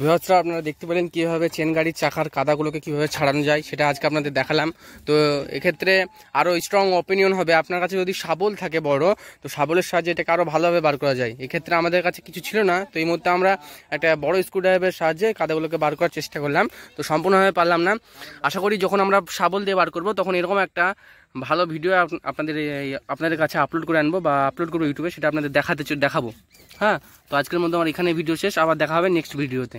বৃহস্পরা আপনারা দেখতে পেলেন কীভাবে চেন গাড়ির চাকার কাদাগুলোকে কীভাবে ছাড়ানো যায় সেটা আজকে আপনাদের দেখালাম তো এক্ষেত্রে আরও স্ট্রং অপিনিয়ন হবে আপনার কাছে যদি সাবল থাকে বড় তো সাবলের সাহায্যে এটাকে আরও ভালোভাবে বার করা যায় এক্ষেত্রে আমাদের কাছে কিছু ছিল না তো এই মুহূর্তে আমরা একটা বড় স্ক্রুড্রাইভারের সাহায্যে কাদাগুলোকে বার করার চেষ্টা করলাম তো সম্পূর্ণভাবে পারলাম না আশা করি যখন আমরা শাবল দিয়ে বার করব তখন এরকম একটা ভালো ভিডিও আপনাদের আপনাদের কাছে আপলোড করে আনবো বা আপলোড করবো ইউটিউবে সেটা আপনাদের দেখাতে দেখাবো হ্যাঁ তো আজকের মধ্যে আমার এখানে ভিডিও শেষ আবার দেখা হবে নেক্সট ভিডিওতে